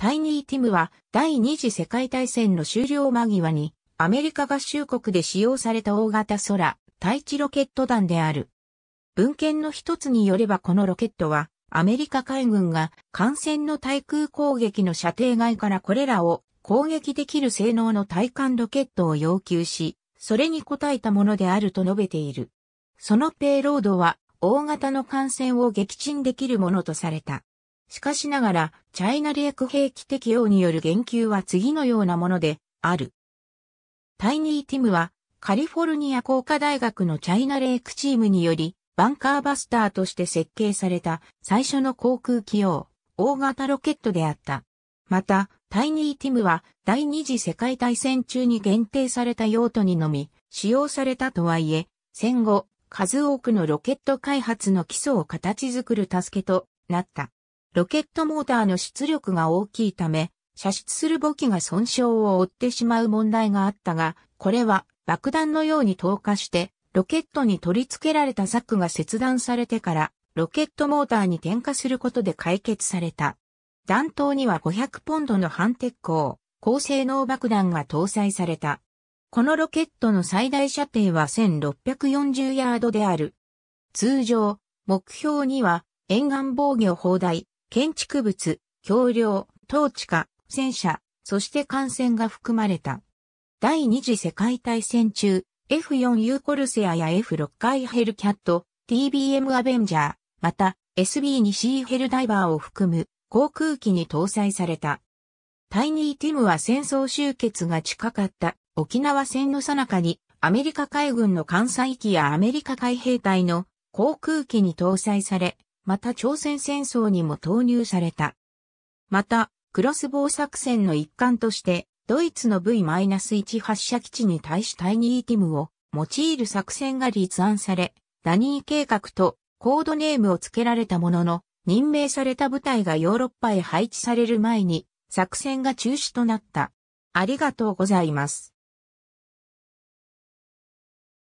タイニー・ティムは第二次世界大戦の終了間際にアメリカ合衆国で使用された大型空対地ロケット弾である。文献の一つによればこのロケットはアメリカ海軍が艦船の対空攻撃の射程外からこれらを攻撃できる性能の対艦ロケットを要求し、それに応えたものであると述べている。そのペイロードは大型の艦船を撃沈できるものとされた。しかしながら、チャイナレイク兵器適用による言及は次のようなもので、ある。タイニー・ティムは、カリフォルニア工科大学のチャイナレイクチームにより、バンカーバスターとして設計された最初の航空機用、大型ロケットであった。また、タイニー・ティムは第二次世界大戦中に限定された用途にのみ使用されたとはいえ、戦後、数多くのロケット開発の基礎を形作る助けとなった。ロケットモーターの出力が大きいため、射出する母機が損傷を負ってしまう問題があったが、これは爆弾のように投下して、ロケットに取り付けられたザックが切断されてから、ロケットモーターに点火することで解決された。弾頭には500ポンドの反鉄鋼、高性能爆弾が搭載された。このロケットの最大射程は1640ヤードである。通常、目標には沿岸防御砲台、建築物、橋梁、統治下、戦車、そして艦船が含まれた。第二次世界大戦中、F4U コルセアや F6 回ヘルキャット、TBM アベンジャー、また SB2C ヘルダイバーを含む航空機に搭載された。タイニーティムは戦争終結が近かった沖縄戦の最中にアメリカ海軍の艦載機やアメリカ海兵隊の航空機に搭載され、また朝鮮戦争にも投入された。また、クロスボウ作戦の一環として、ドイツの V-1 発射基地に対しタイニーティムを用いる作戦が立案され、ダニー計画とコードネームを付けられたものの、任命された部隊がヨーロッパへ配置される前に、作戦が中止となった。ありがとうございます。